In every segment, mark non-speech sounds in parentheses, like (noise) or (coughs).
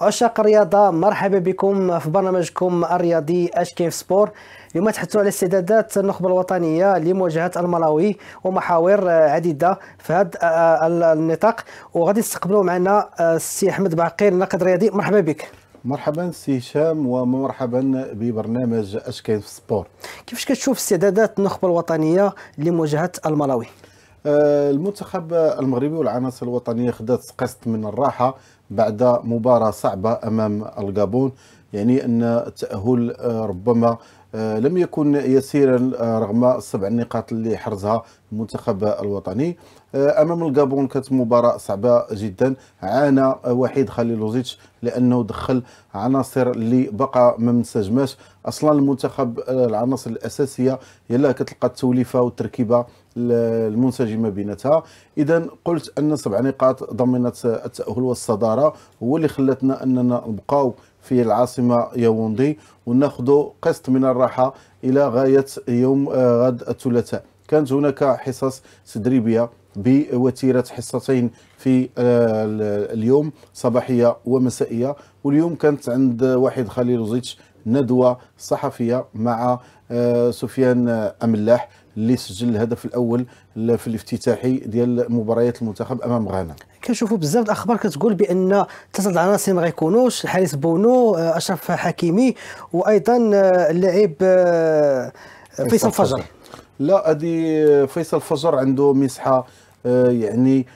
عشاق الرياضة مرحبا بكم في برنامجكم الرياضي اش كيف سبور اليوم تحدثوا على استعدادات النخبة الوطنية لمواجهة الملاوي ومحاور عديدة في هذا آه، آه، النطاق وغادي نستقبلوا معنا آه، السي احمد بعقير الناقد الرياضي مرحبا بك مرحبا سي هشام ومرحبا ببرنامج اش كيف سبور كيفاش كتشوف استعدادات النخبة الوطنية لمواجهة الملاوي المنتخب المغربي والعناصر الوطنيه خدات قسط من الراحه بعد مباراة صعبة أمام الغابون يعني أن التأهل آه، ربما آه، لم يكن يسيرا آه، رغم السبع نقاط اللي حرزها المنتخب الوطني امام الغابون كانت مباراه صعبه جدا عانى وحيد خليلوزيتش لانه دخل عناصر اللي بقى ما منسجماش اصلا المنتخب العناصر الاساسيه يلا كتلقى التوليفه والتركيبه المنسجمه بيناتها اذا قلت ان سبع نقاط ضمنت التاهل والصداره هو اللي خلتنا اننا نبقاو في العاصمه ياوندي وناخذ قسط من الراحه الى غايه يوم آه، غد الثلاثاء كانت هناك حصص تدريبيه بوتيره حصتين في آه، اليوم صباحيه ومسائيه واليوم كانت عند واحد خليل زيتش ندوه صحفيه مع آه، سفيان املاح اللي سجل الهدف الاول في الافتتاحي ديال مباريات المنتخب امام غانا كنشوفوا بزاف الاخبار كتقول بان ثلاثه العناصر ما غيكونوش الحارس بونو آه، اشرف حكيمي وايضا آه، اللاعب آه، فيصل فجر لا هذه فيصل فجر عنده مسحه يعني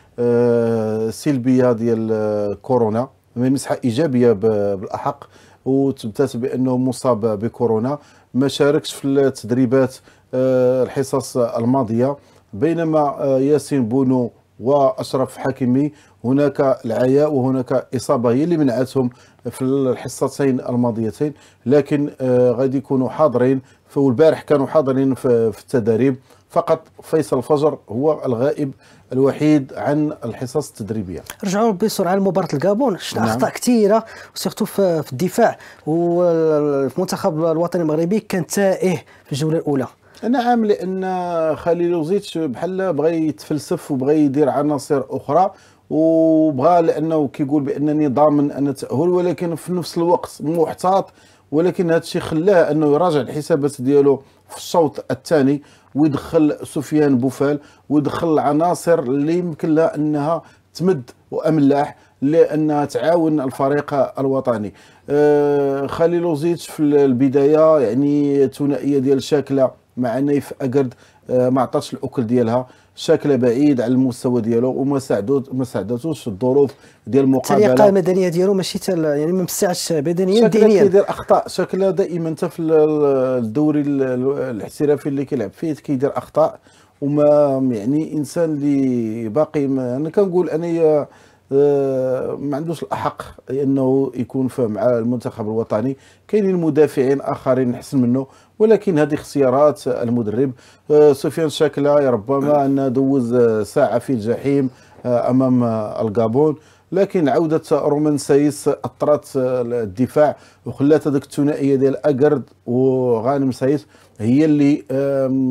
سلبيه ديال كورونا يعني مسحه ايجابيه بالاحق وتبتات بانه مصاب بكورونا ما شاركش في التدريبات آه، الحصص الماضية بينما آه، ياسين بونو واشرف حكيمي هناك العياء وهناك اصابه هي اللي منعتهم في الحصتين الماضيتين لكن آه، غادي يكونوا حاضرين والبارح كانوا حاضرين في, التدريب فقط فيصل الفجر هو الغائب الوحيد عن الحصص التدريبيه رجعوا بسرعه لمباراه الكابون شفنا نعم. اخطاء كثيره وسيرتو في الدفاع والمنتخب الوطني المغربي كان تائه في الجوله الاولى نعم لان خليل لوزيتش بحال بغى يتفلسف وبغى يدير عناصر اخرى وبغى لانه كيقول بانني ضامن ان تاهل ولكن في نفس الوقت محتاط ولكن هذا الشيء خلاه انه يراجع الحسابات ديالو في الشوط الثاني ويدخل سفيان بوفال ويدخل عناصر اللي يمكن لها انها تمد واملاح لانها تعاون الفريق الوطني آه خليل زيتش في البدايه يعني ثنائيه ديال شاكله مع انه اكرد آه، ما عطاتش الاكل ديالها شكل بعيد على المستوى ديالو وما ساعدوش ما ساعدتوش الظروف ديال المقابله الطريقه المدنيه ديالو ماشي تل... يعني ما مستعش بدنيا دينيا كيدير اخطاء شكل دائما حتى في الدوري الاحترافي اللي كيلعب فيه كيدير اخطاء وما يعني انسان اللي باقي ما انا كنقول انايا آه، ما عندوش الاحق انه يكون مع المنتخب الوطني كاينين مدافعين اخرين احسن منه ولكن هذه اختيارات المدرب آه، سفيان شاكلا ربما نعم. أن دوز آه، ساعة في الجحيم آه، أمام الغابون لكن عودة رومان سايس أثرت الدفاع وخلات هذيك الثنائية ديال أكرد وغانم سايس هي اللي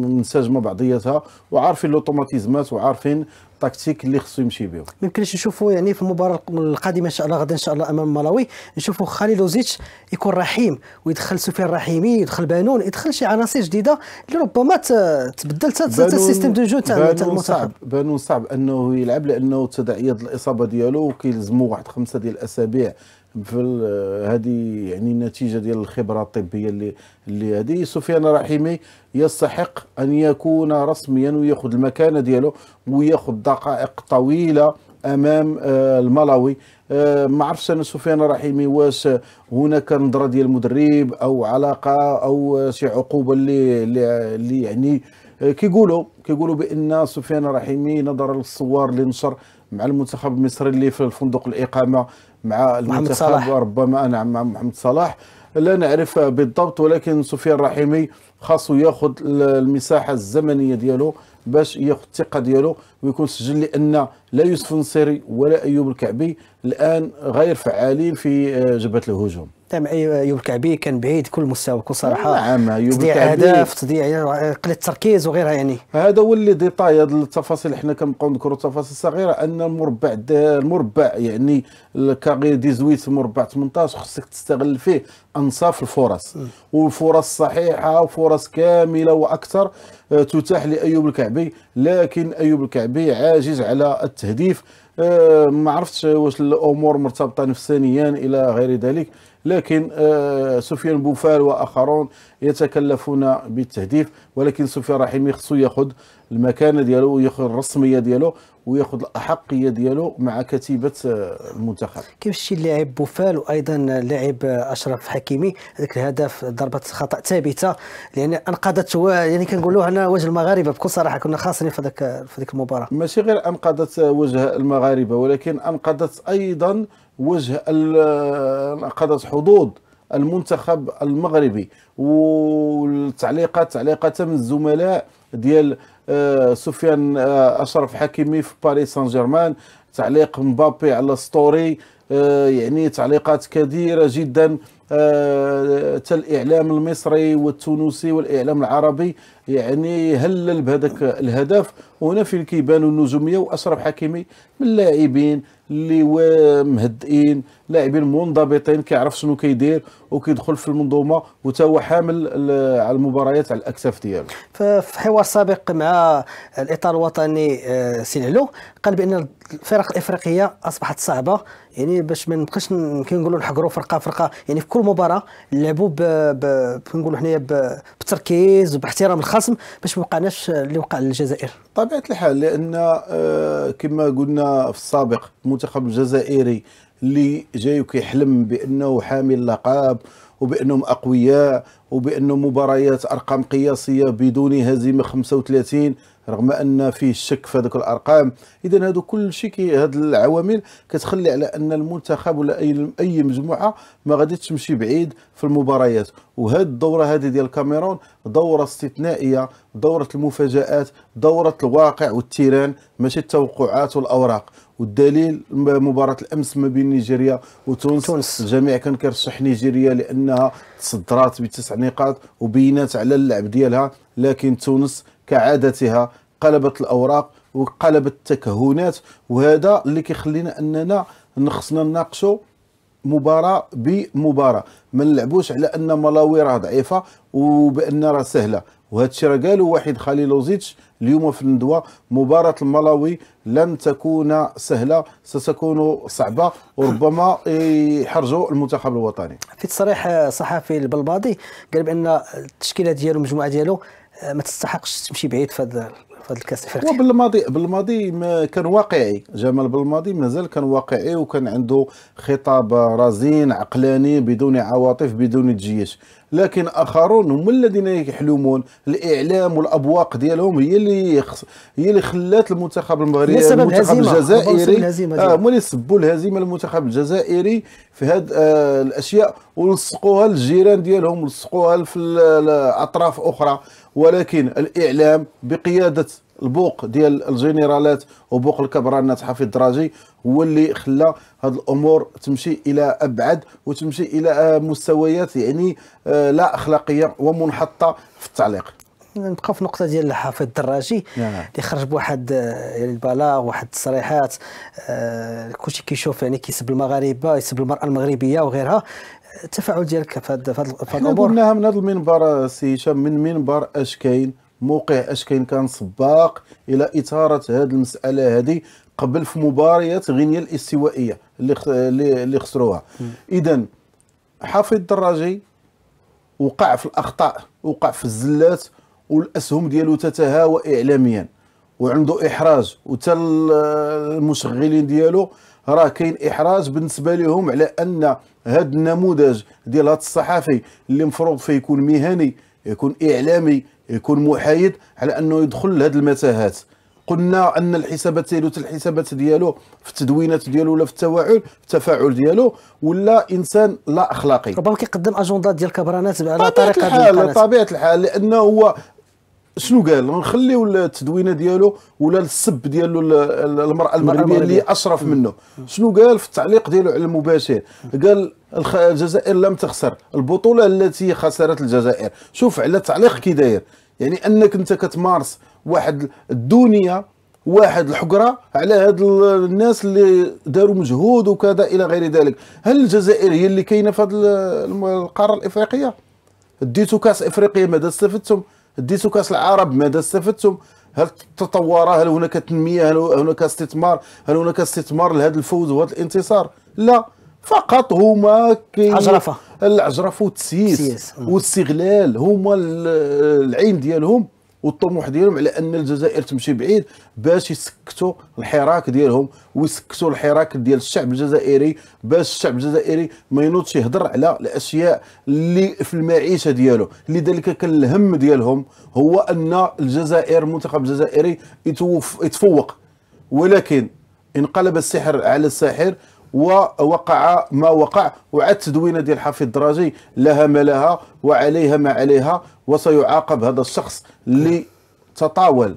منسجمه بعضياتها وعارفين لوتوماتيزمات وعارفين التكتيك اللي خصو يمشي به ما يمكنش نشوفوا يعني في المباراه القادمه ان شاء الله غدا ان شاء الله امام مالاوي نشوفوا خالي وزيتش يكون رحيم ويدخل سفيان الرحيمي يدخل بانون يدخل شي عناصر جديده اللي ربما تبدل السيستم دو جو تاع المنتخب صعب بانون صعب انه يلعب لانه تداعيات الاصابه ديالو وكيلزموا واحد خمسه ديال الاسابيع هذه يعني النتيجه ديال الخبره الطبيه اللي اللي هذه سفيان رحيمي يستحق ان يكون رسميا وياخذ المكانه ديالو وياخذ دقائق طويله امام آه، الملاوي آه، ما عرفش انا سفيان رحيمي واش هناك نظره ديال المدرب او علاقه او شي عقوبه اللي اللي يعني آه، كيقولوا كيقولوا بان سفيان الرحيمي نظرا للصور اللي نشر مع المنتخب المصري اللي في الفندق الاقامه مع المنتخب ربما نعم مع محمد صلاح لا نعرف بالضبط ولكن سفيان الرحيمي خاصو ياخذ المساحه الزمنيه ديالو باش ياخذ الثقه ديالو ويكون سجل لان لا يوسف النصيري ولا ايوب الكعبي الان غير فعالين في آه، جبهه الهجوم تاع ايوب الكعبي كان بعيد كل مستوى بكل صراحه نعم ايوب تضييع اهداف تضيع قله التركيز وغيرها يعني هذا هو اللي ديطاي هذه التفاصيل حنا كنبقاو نذكروا التفاصيل الصغيره ان المربع المربع يعني دي 18 مربع 18 خصك تستغل فيه انصاف الفرص والفرص صحيحه وفرص كامله واكثر آه، تتاح لايوب الكعبي لكن ايوب الكعبي عاجز على التهديف آه، ما عرفتش واش الامور مرتبطه نفسانيا الى غير ذلك لكن آه، سفيان بوفال واخرون يتكلفون بالتهديف ولكن سفيان رحيمي خصو ياخذ المكانه ديالو وياخذ الرسميه ديالو وياخذ الاحقيه ديالو مع كتيبه آه، المنتخب كيف شتي اللاعب بوفال وايضا اللاعب اشرف حكيمي هذاك الهدف ضربه خطا ثابته لان انقذت يعني كنقولوا هنا وجه المغاربه بكل صراحه كنا خاسرين في ذاك في هذيك المباراه ماشي غير انقذت آه، وجه المغاربه ولكن انقذت ايضا وجه انعقدت حظوظ المنتخب المغربي والتعليقات تعليقه من الزملاء ديال آه، سفيان آه، اشرف حكيمي في باريس سان جيرمان تعليق مبابي على ستوري آه، يعني تعليقات كثيره جدا حتى الاعلام المصري والتونسي والاعلام العربي يعني هلل بهذاك الهدف وهنا فين كيبانوا النجوميه واشرف حكيمي من اللاعبين اللي مهدئين لاعبين منضبطين كيعرف شنو كيدير وكيدخل في المنظومه وتا هو حامل على المباريات على الاكتاف ديالو في حوار سابق مع الاطار الوطني آه، سي العلو قال بان الفرق الافريقيه اصبحت صعبه يعني باش ما نبقاش كنقولوا نحقروا فرقه فرقه يعني في كل مباراه نلعبوا كنقولوا حنايا بتركيز وباحترام الخصم باش ما وقعناش اللي وقع للجزائر طبيعه الحال لان آه، كما قلنا في السابق المنتخب الجزائري اللي جاي وكيحلم بانه حامل لقب وبانهم اقوياء وبانه مباريات ارقام قياسيه بدون هزيمه 35 رغم ان فيه الشك في هذوك الارقام اذا هادو كل شيء هاد العوامل كتخلي على ان المنتخب ولا اي اي مجموعه ما غاديش تمشي بعيد في المباريات وهاد الدوره هذه ديال الكاميرون دوره استثنائيه دوره المفاجات دوره الواقع والتيران ماشي التوقعات والاوراق والدليل مباراه الامس ما بين نيجيريا وتونس تونس. الجميع كان كيرشح نيجيريا لانها تصدرات بتسع نقاط وبينات على اللعب ديالها لكن تونس كعادتها قلبت الاوراق وقلبت التكهنات وهذا اللي كيخلينا اننا خصنا نناقشوا مباراه بمباراه ما نلعبوش على ان ملاوي راه ضعيفه وبان راه سهله وهذا الشيء راه قالوا واحد خليلوزيتش اليوم في الندوه مباراه الملاوي لن تكون سهله ستكون صعبه وربما يحرجوا المنتخب الوطني في تصريح صحفي البلباضي قال بان التشكيله ديالو المجموعه ديالو آه، ما تستحقش تمشي بعيد في هذا في الكاس الافريقي بالماضي بالماضي ما كان واقعي جمال بالماضي مازال كان واقعي وكان عنده خطاب رزين عقلاني بدون عواطف بدون جيش لكن اخرون هم الذين يحلمون الاعلام والابواق ديالهم هي اللي خص... هي اللي خلات المنتخب المغربي المنتخب الجزائري آه هما اللي سبوا الهزيمه المنتخب الجزائري في هاد آه الاشياء ولصقوها للجيران ديالهم ولصقوها في اطراف اخرى ولكن الاعلام بقياده البوق ديال الجنرالات وبوق الكبرانات حفيظ الدراجي هو اللي خلى هاد الامور تمشي الى ابعد وتمشي الى مستويات يعني آه، لا اخلاقيه ومنحطه في التعليق نبقى في نقطه ديال حفيظ الدراجي نعم. اللي نعم. خرج بواحد آه، يعني البلاغ واحد التصريحات آه، كلشي كيشوف يعني كيسب المغاربه يسب المراه المغربيه وغيرها التفاعل ديالك في هذه الامور قلناها من هذا المنبر سي هشام من منبر اش كاين موقع اش كاين كان سباق الى اثاره هذه المساله هذه قبل في مباريات غينيا الاستوائيه اللي اللي خسروها اذا حافظ الدراجي وقع في الاخطاء وقع في الزلات والاسهم ديالو تتهاوى اعلاميا وعنده احراز وتا المشغلين ديالو راه كاين احراج بالنسبه لهم على ان هذا النموذج ديال هذا الصحفي اللي مفروض فيه يكون مهني يكون اعلامي يكون محايد على انه يدخل لهاد المتاهات قلنا ان الحسابات ديالو الحسابات ديالو في التدوينات ديالو ولا في التفاعل التفاعل ديالو ولا انسان لا اخلاقي ربما كيقدم اجندات ديال كبرانات على طريقه الحال طبيعه الحال لانه هو شنو قال نخليو التدوينه ديالو ولا السب ديالو المراه المغربيه اللي اشرف منه شنو قال في التعليق ديالو على المباشر قال الجزائر لم تخسر البطوله التي خسرت الجزائر شوف على التعليق كي داير يعني انك انت كتمارس واحد الدونيه واحد الحقره على هاد الناس اللي داروا مجهود وكذا الى غير ذلك هل الجزائر هي اللي كاينه في هاد القاره الافريقيه ديتو كاس افريقيا ماذا استفدتم ديتو كاس العرب ماذا استفدتم هل تطور هل هناك تنميه هل هناك استثمار هل هناك استثمار لهذا الفوز وهذا الانتصار لا فقط هما كي عجرفه العجرفه والتسييس والاستغلال هما العين ديالهم والطموح ديالهم على ان الجزائر تمشي بعيد باش يسكتوا الحراك ديالهم ويسكتوا الحراك ديال الشعب الجزائري باش الشعب الجزائري ما ينوضش يهضر على الاشياء اللي في المعيشه ديالو لذلك كان الهم ديالهم هو ان الجزائر المنتخب الجزائري يتفوق ولكن انقلب السحر على الساحر ووقع ما وقع وعاد التدوينه ديال حفيظ الدراجي لها ما لها وعليها ما عليها وسيعاقب هذا الشخص اللي تطاول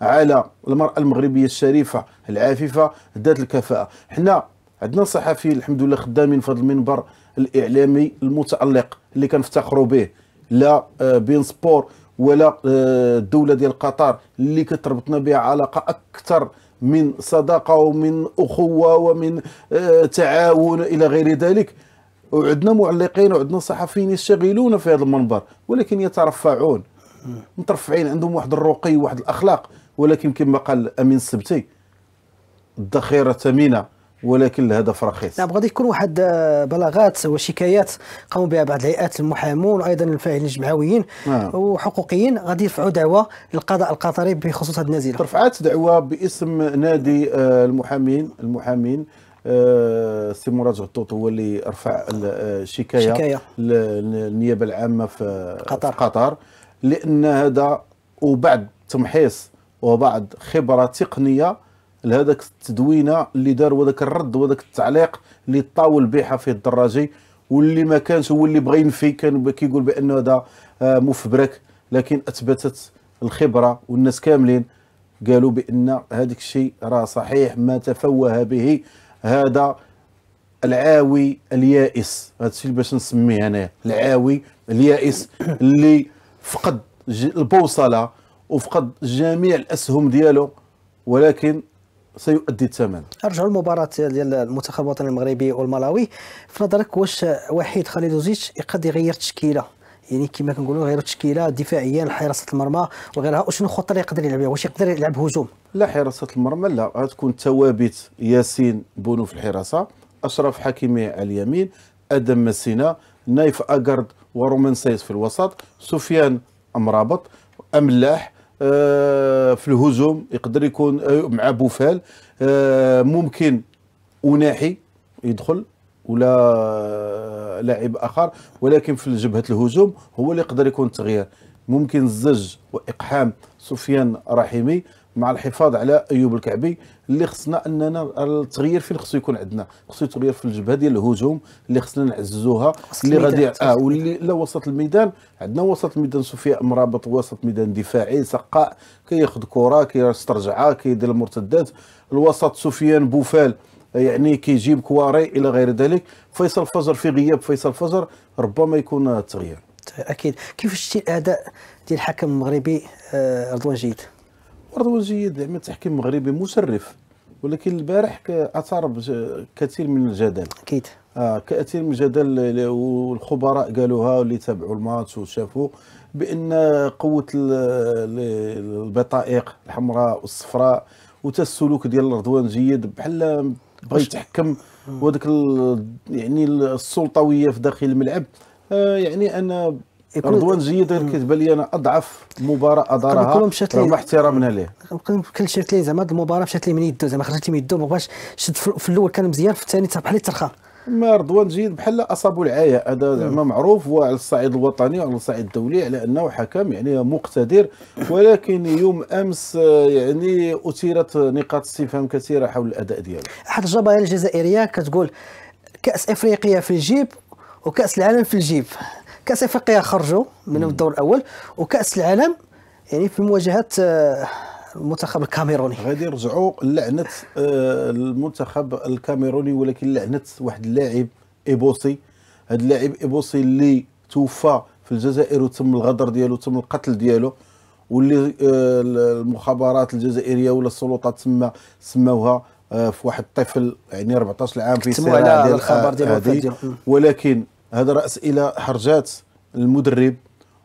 على المراه المغربيه الشريفه العفيفه ذات الكفاءه حنا عندنا صحفيين الحمد لله خدامين في هذا المنبر الاعلامي المتالق اللي كنفتخروا به لا آه، بين سبور ولا الدوله آه، ديال قطر اللي كتربطنا بها علاقه اكثر من صداقه ومن اخوه ومن آه، تعاون الى غير ذلك وعندنا معلقين وعندنا صحفيين يشتغلون في هذا المنبر ولكن يترفعون مترفعين عندهم واحد الرقي واحد الاخلاق ولكن كما قال امين السبتي الذخيره ثمينه ولكن الهدف رخيص نعم غادي يكون واحد آه، بلاغات وشكايات قاموا بها بعض الهيئات المحامون وايضا الفاعلين الجمعويين آه. وحقوقيين غادي يرفعوا دعوه للقضاء القطري بخصوص هذه النازله رفعت دعوه باسم نادي آه، المحامين المحامين آه، سي مراد غطوط هو اللي رفع الشكايه شكايه للنيابه العامه في قطر, في قطر لان هذا وبعد تمحيص وبعد خبره تقنيه لهذاك التدوينه اللي دار وذاك الرد وذاك التعليق اللي طاول به في الدراجي واللي ما كانش هو اللي بغى ينفي كان كيقول بان هذا آه، مفبرك لكن اثبتت الخبره والناس كاملين قالوا بان هذاك الشيء راه صحيح ما تفوه به هذا العاوي اليائس هذا الشيء باش نسميه انايا العاوي اليائس (coughs) اللي فقد البوصله وفقد جميع الاسهم ديالو ولكن سيؤدي الثمن ارجعوا للمباراه ديال المنتخب الوطني المغربي والملاوي في نظرك واش وحيد خاليدوزيتش يقدر يغير التشكيله يعني كما كنقولوا غير التشكيله دفاعيا حراسه المرمى وغيرها وشنو الخطه اللي يقدر يلعب واش يقدر يلعب هجوم لا حراسه المرمى لا غتكون ثوابت ياسين بونو في الحراسه اشرف حكيمي على اليمين ادم مسينا نايف اغارد ورومان سايس في الوسط سفيان امرابط املاح آه، في الهجوم يقدر يكون آه، مع بوفال آه، ممكن وناحي يدخل ولا لاعب اخر ولكن في جبهه الهجوم هو اللي يقدر يكون تغيير ممكن الزج واقحام سفيان رحيمي مع الحفاظ على ايوب الكعبي اللي خصنا اننا التغيير فين خصو يكون عندنا خصو يتغير في الجبهه ديال الهجوم اللي خصنا نعززوها اللي غادي اه واللي لا وسط الميدان عندنا وسط الميدان سفياء مرابط وسط ميدان دفاعي سقاء كياخذ كره كيسترجعها كيدير المرتدات الوسط سفيان بوفال يعني كيجيب كواري الى غير ذلك فيصل فجر في غياب فيصل فجر ربما يكون تغيير اكيد كيف شتي الاداء ديال الحكم المغربي آه، رضوان جيد وردوزي زعما تحكي مغربي مسرف ولكن البارح اثار كثير من الجدل اكيد آه كثير من الجدل والخبراء قالوها واللي تابعوا الماتش وشافوا بان قوه البطائق الحمراء والصفراء وتا السلوك ديال رضوان جيد بحال بغى يتحكم وهذيك يعني السلطويه في داخل الملعب آه يعني انا رضوان زيد كتبان لي انا اضعف مباراه ادارها رغم احترامنا ليه كل شيء ليه زعما المباراه مشات لي من يدو زعما خرجت من يدو باش شد في الاول كان مزيان في الثاني بحال ترخى ما رضوان زيد بحال اصابوا العياء هذا زعما معروف وعلى الصعيد الوطني وعلى الصعيد الدولي على انه حكم يعني مقتدر ولكن يوم امس يعني اثيرت نقاط استفهام كثيره حول الاداء ديالو احد الجبائر الجزائريه كتقول كاس افريقيا في الجيب وكاس العالم في الجيب كاس افريقيا خرجوا من الدور الاول وكاس العالم يعني في مواجهه آه، المنتخب الكاميروني غادي يرجعوا لعنه آه، المنتخب الكاميروني ولكن لعنه واحد اللاعب ايبوسي هذا اللاعب ايبوسي اللي توفى في الجزائر وتم الغدر ديالو وتم القتل ديالو واللي آه، المخابرات الجزائريه ولا السلطات تما سموها في واحد الطفل يعني 14 عام في سنه ديال الخبر ديال ولكن هذا أسئلة حرجات المدرب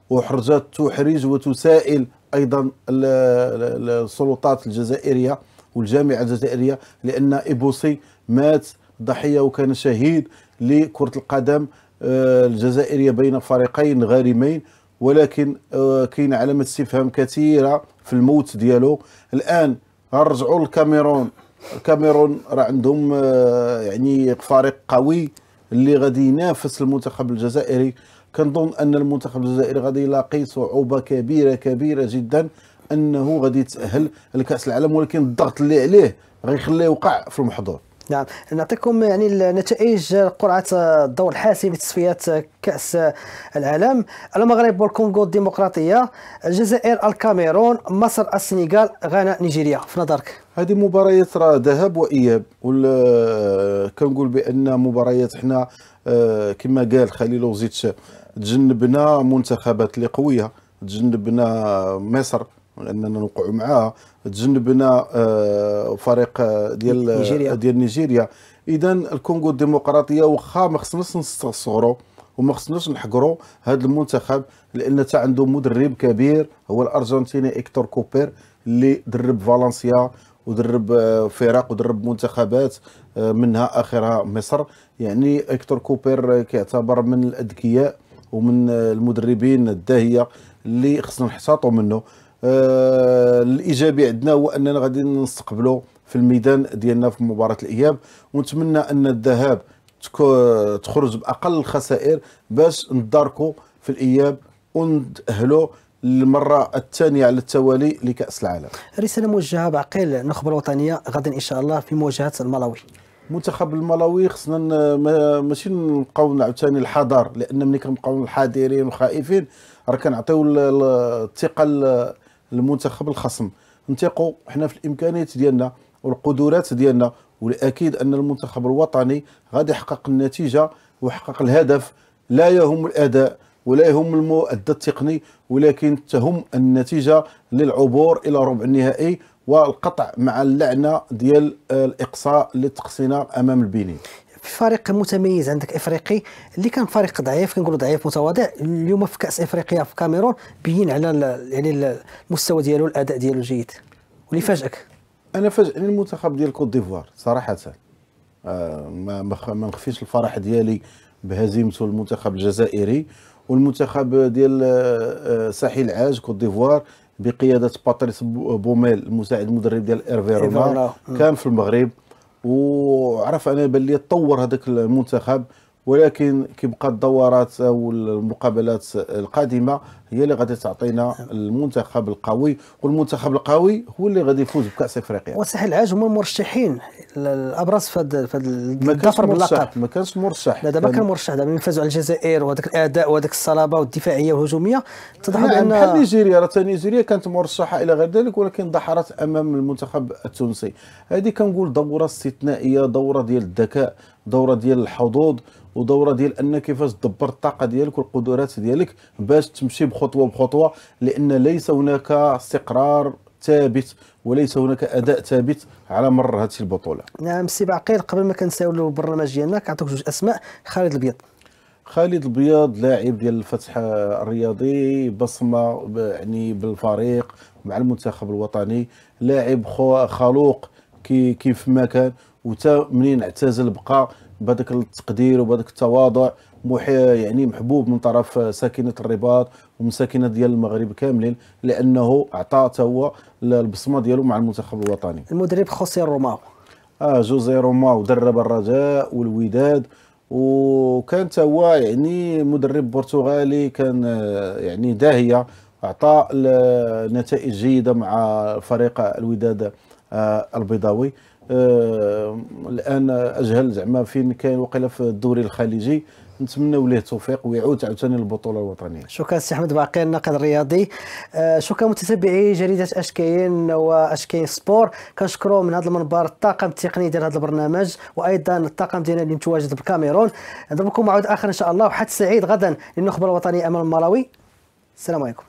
وحرجات تحرج وتسائل أيضا السلطات الجزائرية والجامعة الجزائرية لأن ايبوسي مات ضحية وكان شهيد لكرة القدم آه، الجزائرية بين فريقين غارمين ولكن آه، كاين علامة استفهام كثيرة في الموت ديالو الآن غنرجعوا للكاميرون الكاميرون راه عندهم آه، يعني فريق قوي اللي غادي ينافس المنتخب الجزائري كنظن ان المنتخب الجزائري غادي يلاقي صعوبه كبيره كبيره جدا انه غادي يتاهل لكاس العالم ولكن الضغط اللي عليه غيخليه يوقع في المحظور نعم نعطيكم يعني النتائج قرعه الدور الحاسم لتصفيات كاس العالم المغرب والكونغو الديمقراطيه الجزائر الكاميرون مصر السنغال غانا نيجيريا في نظرك هذه مباريات راه ذهب واياب كنقول بان مباريات حنا آه، كما قال خليل وزيتش تجنبنا منتخبات اللي قويه تجنبنا مصر لاننا نوقعوا معاها تجنبنا آه، فريق آه، ديال آه، نيجيريا. ديال نيجيريا اذا الكونغو الديمقراطيه واخا ما خصناش نستصغروا وما خصناش نحقروا هذا المنتخب لان تا عنده مدرب كبير هو الارجنتيني اكتور كوبير اللي درب فالنسيا ودرب فرق ودرب منتخبات منها اخرها مصر يعني اكتور كوبير كيعتبر من الاذكياء ومن المدربين الداهيه اللي خصنا نحتاطوا منه آه، الايجابي عندنا هو اننا غادي نستقبلوا في الميدان ديالنا في مباراه الاياب ونتمنى ان الذهاب تخرج باقل الخسائر باش نداركو في الاياب ونتاهلوا للمرة الثانية على التوالي لكأس العالم رسالة موجهة بعقيل النخبة الوطنية غدا إن شاء الله في مواجهة الملاوي. المنتخب الملاوي خصنا ماشي نبقاو عاوتاني الحذر لان ملي كنبقاو الحاضرين والخائفين راه كنعطيو الثقه المنتخب الخصم نتيقوا حنا في الامكانيات ديالنا والقدرات ديالنا والاكيد ان المنتخب الوطني غادي يحقق النتيجه ويحقق الهدف لا يهم الاداء ولا يهم المؤدى التقني ولكن تهم النتيجه للعبور الى ربع النهائي والقطع مع اللعنه ديال الاقصاء اللي تقصينا امام البنين في فريق متميز عندك افريقي اللي كان فريق ضعيف كنقولوا ضعيف متواضع اليوم في كاس افريقيا في الكاميرون بين على يعني المستوى ديالو الاداء ديالو جيد واللي فاجئك انا فاجئني يعني المنتخب ديال كوت ديفوار صراحه آه ما ما نخفيش الفرح ديالي بهزيمته المنتخب الجزائري والمنتخب ديال آه، آه، ساحل عاج كوت ديفوار بقياده باتريس بوميل المساعد المدرب ديال ايرفي آه. كان في المغرب وعرف انا باللي تطور هذاك المنتخب ولكن كيبقى الدورات او المقابلات القادمه هي اللي غادي تعطينا المنتخب القوي والمنتخب القوي هو اللي غادي يفوز بكاس افريقيا وصحيح العاج هما المرشحين الابرز في هذا في الظفر باللقب ما كانش مرشح لا دابا كان مرشح دابا من فازوا على الجزائر وهذاك الاداء وهذاك الصلابه والدفاعيه والهجوميه تضحك بان نعم، بحال نيجيريا راه نيجيريا كانت مرشحه الى غير ذلك ولكن ضحرت امام المنتخب التونسي هذه كنقول دوره استثنائيه دوره ديال الذكاء دوره ديال الحظوظ ودوره ديال ان كيفاش تدبر الطاقه ديالك والقدرات ديالك باش تمشي بخطوه بخطوه لان ليس هناك استقرار ثابت وليس هناك اداء ثابت على مر هذه البطوله نعم سي بعقيل قبل ما كنساولوا البرنامج ديالنا كنعطيك جوج اسماء خالد البيض خالد البيض لاعب ديال الفتح الرياضي بصمه يعني بالفريق مع المنتخب الوطني لاعب خلوق كيف ما كان وتا منين اعتزل بقى بهذاك التقدير وبهذاك التواضع يعني محبوب من طرف ساكنه الرباط ومساكنه ديال المغرب كاملين لانه اعطى هو البصمه ديالو مع المنتخب الوطني المدرب خوسي روماو اه جوزي روماو درب الرجاء والوداد وكان هو يعني مدرب برتغالي كان آه، يعني داهيه اعطى نتائج جيده مع فريق الوداد آه، البيضاوي آه، الان اجهل زعما فين كاين وقيله في الدوري الخليجي نتمنى ليه التوفيق ويعود عاوتاني للبطوله الوطنيه شكرا سي احمد باقي الناقد الرياضي آه، شكرا متتبعي جريده اش كاين سبور كنشكرو من هذا المنبر الطاقم التقني ديال هذا البرنامج وايضا الطاقم ديالنا اللي متواجد بالكاميرون نضربكم معود اخر ان شاء الله وحد سعيد غدا للنخبه الوطنيه امام المراوي السلام عليكم